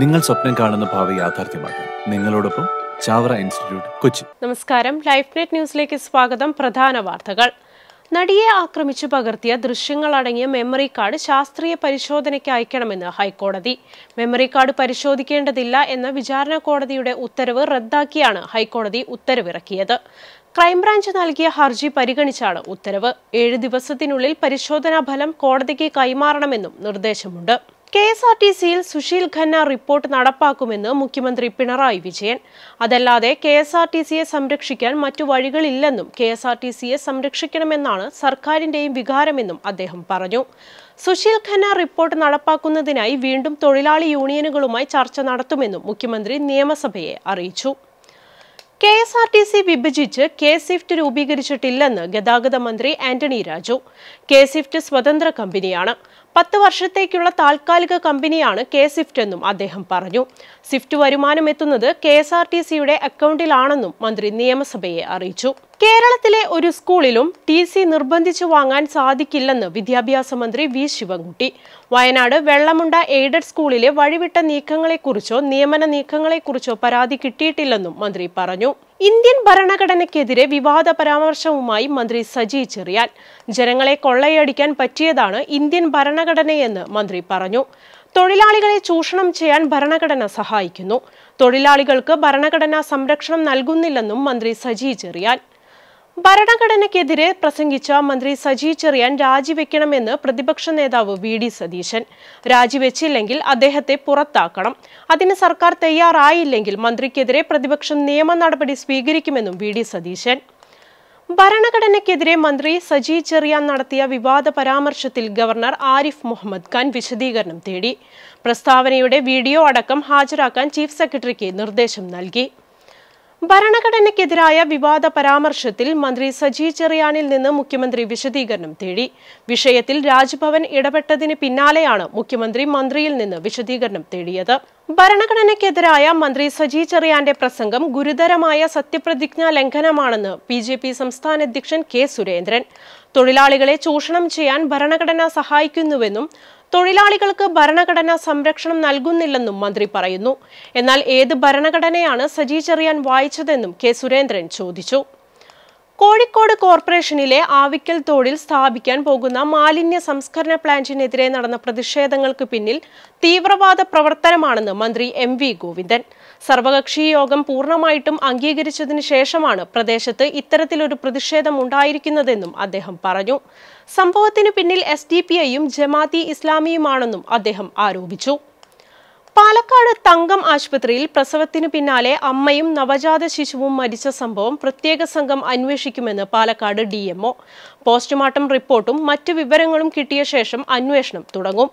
നിങ്ങൾ സ്വപ്നം കാണുന്ന ഭാവി യാഥാർത്ഥ്യമാക്കാൻ നിങ്ങളോടൊപ്പം ചാവറ ഇൻസ്റ്റിറ്റ്യൂട്ട് കൊച്ചി നമസ്കാരം ലൈഫ് നെറ്റ് ന്യൂസിലേക്ക് സ്വാഗതം പ്രധാന വാർത്തകൾ നടിയെ ആക്രമിച്ചു പകർത്തിയ ദൃശ്യങ്ങൾ അടങ്ങിയ മെമ്മറി കാർഡ് ശാസ്ത്രീയ പരിശോധനയ്ക്ക് അയക്കണമെന്ന് ഹൈക്കോടതി മെമ്മറി കാർഡ് പരിശോധിക്കേണ്ടതില്ല എന്ന വിചാരണ കോടതിയുടെ ഉത്തരവ് റദ്ദാക്കിയാണ് ഹൈക്കോടതി ഉത്തരവിറക്കിയത് ക്രൈംബ്രാഞ്ച് നൽകിയ ഹർജി പരിഗണിച്ചാണ് ഉത്തരവ് ഏഴ് ദിവസത്തിനുള്ളിൽ പരിശോധനാ ഫലം കോടതിക്ക് കൈമാറണമെന്നും നിർദ്ദേശമുണ്ട് കെ എസ് ആർ ടി സിയിൽ സുശീൽ ഖന്ന റിപ്പോർട്ട് നടപ്പാക്കുമെന്ന് മുഖ്യമന്ത്രി പിണറായി വിജയൻ അതല്ലാതെ കെ എസ് ആർ ടി സിയെ സംരക്ഷിക്കാൻ മറ്റു വഴികളില്ലെന്നും കെ എസ് ആർ ടി സിയെ സംരക്ഷിക്കണമെന്നാണ് സർക്കാരിന്റെയും വികാരമെന്നും അദ്ദേഹം പറഞ്ഞു സുശീൽ ഖന്ന റിപ്പോർട്ട് നടപ്പാക്കുന്നതിനായി വീണ്ടും തൊഴിലാളി യൂണിയനുകളുമായി ചർച്ച നടത്തുമെന്നും മുഖ്യമന്ത്രി നിയമസഭയെ അറിയിച്ചു K S R T C വിഭജിച്ച് കെ സിഫ്റ്റ് രൂപീകരിച്ചിട്ടില്ലെന്ന് ഗതാഗത മന്ത്രി ആന്റണി രാജു കെ സിഫ്റ്റ് സ്വതന്ത്ര കമ്പനിയാണ് പത്ത് വർഷത്തേക്കുള്ള താൽക്കാലിക കമ്പനിയാണ് കെ സ്വിഫ്റ്റ് എന്നും അദ്ദേഹം പറഞ്ഞു സ്വിഫ്റ്റ് വരുമാനം എത്തുന്നത് കെ എസ് ആർ ടി സിയുടെ അക്കൗണ്ടിലാണെന്നും മന്ത്രി നിയമസഭയെ അറിയിച്ചു കേരളത്തിലെ ഒരു സ്കൂളിലും ടി സി നിർബന്ധിച്ചു വാങ്ങാൻ സാധിക്കില്ലെന്ന് വിദ്യാഭ്യാസ മന്ത്രി വി ശിവൻകുട്ടി വയനാട് വെള്ളമുണ്ട എയ്ഡഡ് സ്കൂളിലെ വഴിവിട്ട നീക്കങ്ങളെക്കുറിച്ചോ നിയമന നീക്കങ്ങളെക്കുറിച്ചോ പരാതി കിട്ടിയിട്ടില്ലെന്നും മന്ത്രി പറഞ്ഞു ഇന്ത്യൻ ഭരണഘടനയ്ക്കെതിരെ വിവാദ പരാമർശവുമായി മന്ത്രി സജി ചെറിയാൻ ജനങ്ങളെ കൊള്ളയടിക്കാൻ പറ്റിയതാണ് ഇന്ത്യൻ ഭരണഘടനയെന്ന് മന്ത്രി പറഞ്ഞു തൊഴിലാളികളെ ചൂഷണം ചെയ്യാൻ ഭരണഘടന സഹായിക്കുന്നു തൊഴിലാളികൾക്ക് ഭരണഘടനാ സംരക്ഷണം നൽകുന്നില്ലെന്നും മന്ത്രി സജി ചെറിയാൻ ഭരണഘടനയ്ക്കെതിരെ പ്രസംഗിച്ച മന്ത്രി സജി ചെറിയാൻ രാജിവെക്കണമെന്ന് പ്രതിപക്ഷ നേതാവ് വി ഡി സതീശൻ രാജിവെച്ചില്ലെങ്കിൽ അദ്ദേഹത്തെ പുറത്താക്കണം അതിന് സർക്കാർ തയ്യാറായില്ലെങ്കിൽ മന്ത്രിക്കെതിരെ പ്രതിപക്ഷം നിയമ നടപടി സ്വീകരിക്കുമെന്നും വി ഡി സതീശൻ ഭരണഘടനയ്ക്കെതിരെ മന്ത്രി സജി ചെറിയാൻ നടത്തിയ വിവാദ പരാമർശത്തിൽ ഗവർണർ ആരിഫ് മുഹമ്മദ് ഖാൻ വിശദീകരണം തേടി പ്രസ്താവനയുടെ വീഡിയോ അടക്കം ഹാജരാക്കാൻ ചീഫ് സെക്രട്ടറിക്ക് നിർദ്ദേശം നൽകി ഭരണഘടനയ്ക്കെതിരായ വിവാദ പരാമർശത്തിൽ മന്ത്രി സജി ചെറിയാനിൽ നിന്ന് മുഖ്യമന്ത്രി വിശദീകരണം തേടി വിഷയത്തിൽ രാജ്ഭവൻ ഇടപെട്ടതിന് പിന്നാലെയാണ് മുഖ്യമന്ത്രി മന്ത്രിയിൽ നിന്ന് വിശദീകരണം തേടിയത് ഭരണഘടനയ്ക്കെതിരായ മന്ത്രി സജി ചെറിയാന്റെ പ്രസംഗം ഗുരുതരമായ സത്യപ്രതിജ്ഞാ ലംഘനമാണെന്ന് ബി ജെ പി സംസ്ഥാന അധ്യക്ഷൻ കെ സുരേന്ദ്രൻ തൊഴിലാളികളെ ചൂഷണം ചെയ്യാൻ ഭരണഘടന സഹായിക്കുന്നുവെന്നും തൊഴിലാളികൾക്ക് ഭരണഘടന സംരക്ഷണം നൽകുന്നില്ലെന്നും മന്ത്രി പറയുന്നു എന്നാൽ ഏത് ഭരണഘടനയാണ് സജി ചെറിയാൻ വായിച്ചതെന്നും കെ സുരേന്ദ്രൻ ചോദിച്ചു കോഴിക്കോട് കോർപ്പറേഷനിലെ ആവിക്കൽ തോടിൽ സ്ഥാപിക്കാൻ പോകുന്ന മാലിന്യ സംസ്കരണ പ്ലാന്റിനെതിരെ നടന്ന പ്രതിഷേധങ്ങൾക്ക് പിന്നിൽ തീവ്രവാദ പ്രവർത്തനമാണെന്ന് മന്ത്രി എം വി ഗോവിന്ദൻ സർവകക്ഷി യോഗം പൂർണ്ണമായിട്ടും അംഗീകരിച്ചതിനു ശേഷമാണ് പ്രദേശത്ത് ഇത്തരത്തിലൊരു പ്രതിഷേധം ഉണ്ടായിരിക്കുന്നതെന്നും അദ്ദേഹം പറഞ്ഞു സംഭവത്തിനു പിന്നിൽ എസ് ഡി പി ഐയും ജമാഅത്തി ഇസ്ലാമിയുമാണെന്നും അദ്ദേഹം ആരോപിച്ചു പാലക്കാട് തങ്കം ആശുപത്രിയിൽ പ്രസവത്തിനു പിന്നാലെ അമ്മയും നവജാത ശിശുവും മരിച്ച സംഭവം പ്രത്യേക സംഘം അന്വേഷിക്കുമെന്ന് പാലക്കാട് ഡി പോസ്റ്റ്മോർട്ടം റിപ്പോർട്ടും മറ്റു വിവരങ്ങളും കിട്ടിയ ശേഷം അന്വേഷണം തുടങ്ങും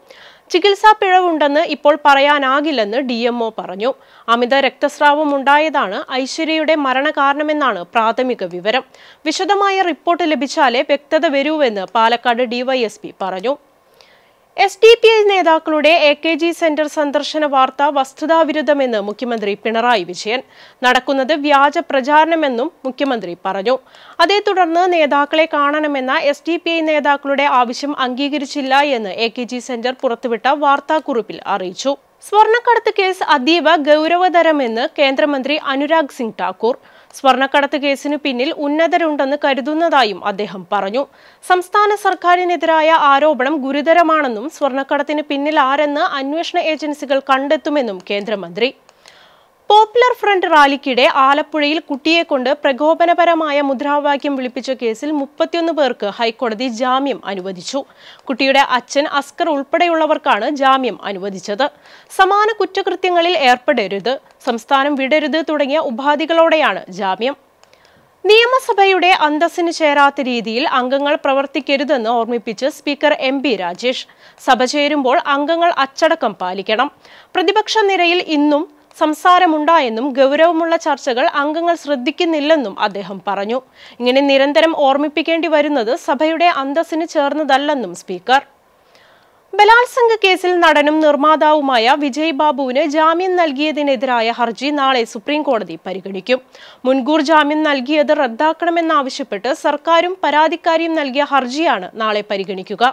ചികിത്സാ പിഴവുണ്ടെന്ന് ഇപ്പോൾ പറയാനാകില്ലെന്ന് ഡി എം ഒ പറഞ്ഞു അമിത രക്തസ്രാവം ഉണ്ടായതാണ് ഐശ്വര്യയുടെ മരണകാരണമെന്നാണ് പ്രാഥമിക വിവരം വിശദമായ റിപ്പോർട്ട് ലഭിച്ചാലേ വ്യക്തത വരൂവെന്ന് പാലക്കാട് ഡിവൈഎസ്പി പറഞ്ഞു എസ് ഡി പി ഐ നേതാക്കളുടെ എ കെ ജി സെന്റർ സന്ദർശന വാർത്ത വസ്തുതാവിരുദ്ധമെന്ന് മുഖ്യമന്ത്രി പിണറായി വിജയൻ നടക്കുന്നത് വ്യാജ പ്രചാരണമെന്നും മുഖ്യമന്ത്രി പറഞ്ഞു അതേ തുടർന്ന് നേതാക്കളെ കാണണമെന്ന എസ് ഡി പി ഐ നേതാക്കളുടെ ആവശ്യം അംഗീകരിച്ചില്ല എന്ന് എ കെ ജി സെന്റർ പുറത്തുവിട്ട വാർത്താക്കുറിപ്പിൽ അറിയിച്ചു സ്വർണ്ണക്കടത്ത് കേസ് അതീവ ഗൗരവതരമെന്ന് കേന്ദ്രമന്ത്രി അനുരാഗ് സിംഗ് ഠാക്കൂർ സ്വർണക്കടത്ത് കേസിനു പിന്നിൽ ഉന്നതരുണ്ടെന്ന് കരുതുന്നതായും അദ്ദേഹം പറഞ്ഞു സംസ്ഥാന സർക്കാരിനെതിരായ ആരോപണം ഗുരുതരമാണെന്നും സ്വർണക്കടത്തിന് പിന്നിൽ ആരെന്ന് അന്വേഷണ ഏജൻസികൾ കണ്ടെത്തുമെന്നും കേന്ദ്രമന്ത്രി പോപ്പുലർ ഫ്രണ്ട് റാലിക്കിടെ ആലപ്പുഴയിൽ കുട്ടിയെ കൊണ്ട് പ്രകോപനപരമായ മുദ്രാവാക്യം വിളിപ്പിച്ച കേസിൽ മുപ്പത്തിയൊന്ന് പേർക്ക് ഹൈക്കോടതി ജാമ്യം അനുവദിച്ചു കുട്ടിയുടെ അച്ഛൻ അസ്കർ ഉൾപ്പെടെയുള്ളവർക്കാണ് ജാമ്യം അനുവദിച്ചത് സമാന കുറ്റകൃത്യങ്ങളിൽ ഏർപ്പെടരുത് സംസ്ഥാനം വിടരുത് തുടങ്ങിയ ഉപാധികളോടെയാണ് ജാമ്യം നിയമസഭയുടെ അന്തസ്സിന് ചേരാത്ത രീതിയിൽ അംഗങ്ങൾ പ്രവർത്തിക്കരുതെന്ന് ഓർമ്മിപ്പിച്ച് സ്പീക്കർ എം പി രാജേഷ് സഭ ചേരുമ്പോൾ അംഗങ്ങൾ അച്ചടക്കം പാലിക്കണം പ്രതിപക്ഷ നിരയിൽ ഇന്നും സംസാരമുണ്ടായെന്നും ഗൗരവമുള്ള ചർച്ചകൾ അംഗങ്ങൾ ശ്രദ്ധിക്കുന്നില്ലെന്നും അദ്ദേഹം പറഞ്ഞു ഇങ്ങനെ നിരന്തരം ഓർമ്മിപ്പിക്കേണ്ടി വരുന്നത് സഭയുടെ അന്തസ്സിന് ചേർന്നതല്ലെന്നും സ്പീക്കർ ബലാത്സംഗ കേസിൽ നടനും നിർമ്മാതാവുമായ വിജയ് ബാബുവിന് ജാമ്യം നൽകിയതിനെതിരായ ഹർജി നാളെ സുപ്രീം കോടതി പരിഗണിക്കും മുൻകൂർ ജാമ്യം നൽകിയത് റദ്ദാക്കണമെന്നാവശ്യപ്പെട്ട് സർക്കാരും പരാതിക്കാരിയും നൽകിയ ഹർജിയാണ് നാളെ പരിഗണിക്കുക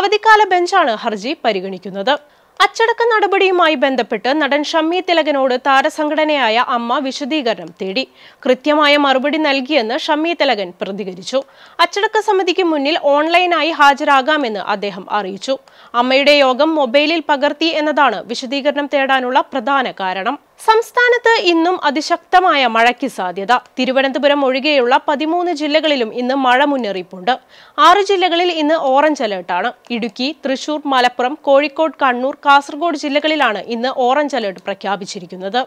അവധിക്കാല ബെഞ്ചാണ് ഹർജി പരിഗണിക്കുന്നത് അച്ചടക്ക നടപടിയുമായി ബന്ധപ്പെട്ട് നടൻ ഷമ്മി തിലകനോട് താരസംഘടനയായ അമ്മ വിശദീകരണം തേടി കൃത്യമായ മറുപടി നൽകിയെന്ന് ഷമ്മി തിലകൻ പ്രതികരിച്ചു അച്ചടക്ക സമിതിക്ക് മുന്നിൽ ഓൺലൈനായി ഹാജരാകാമെന്ന് അദ്ദേഹം അറിയിച്ചു അമ്മയുടെ യോഗം മൊബൈലിൽ പകർത്തി എന്നതാണ് വിശദീകരണം തേടാനുള്ള പ്രധാന കാരണം സംസ്ഥാനത്ത് ഇന്നും അതിശക്തമായ മഴയ്ക്ക് സാധ്യത തിരുവനന്തപുരം ഒഴികെയുള്ള പതിമൂന്ന് ജില്ലകളിലും ഇന്ന് മഴ മുന്നറിയിപ്പുണ്ട് ആറ് ജില്ലകളിൽ ഇന്ന് ഓറഞ്ച് അലേർട്ടാണ് ഇടുക്കി തൃശൂർ മലപ്പുറം കോഴിക്കോട് കണ്ണൂർ കാസർഗോഡ് ജില്ലകളിലാണ് ഇന്ന് ഓറഞ്ച് അലേർട്ട് പ്രഖ്യാപിച്ചിരിക്കുന്നത്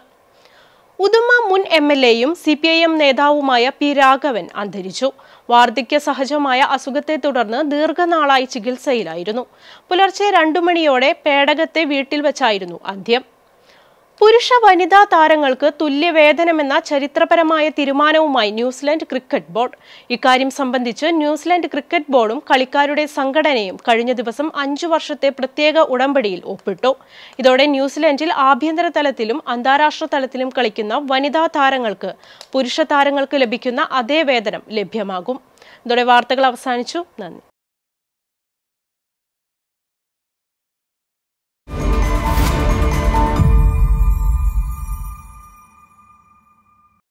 ഉദുമ മുൻ എം എൽ എയും സി പി ഐ എം നേതാവുമായ പി രാഘവൻ അന്തരിച്ചു വാർദ്ധക്യ സഹജമായ അസുഖത്തെ തുടർന്ന് ദീർഘനാളായി ചികിത്സയിലായിരുന്നു പുലർച്ചെ രണ്ടു മണിയോടെ പേടകത്തെ വീട്ടിൽ വച്ചായിരുന്നു അന്ത്യം പുരുഷ വനിതാ താരങ്ങൾക്ക് തുല്യവേതനമെന്ന ചരിത്രപരമായ തീരുമാനവുമായി ന്യൂസിലൻഡ് ക്രിക്കറ്റ് ബോർഡ് ഇക്കാര്യം സംബന്ധിച്ച് ന്യൂസിലൻഡ് ക്രിക്കറ്റ് ബോർഡും കളിക്കാരുടെ സംഘടനയും കഴിഞ്ഞ ദിവസം അഞ്ചു വർഷത്തെ പ്രത്യേക ഉടമ്പടിയിൽ ഒപ്പിട്ടു ഇതോടെ ന്യൂസിലൻഡിൽ ആഭ്യന്തര തലത്തിലും അന്താരാഷ്ട്ര തലത്തിലും കളിക്കുന്ന വനിതാ താരങ്ങൾക്ക് പുരുഷ താരങ്ങൾക്ക് ലഭിക്കുന്ന അതേ വേതനം ലഭ്യമാകും ഇതോടെ വാർത്തകൾ അവസാനിച്ചു നന്ദി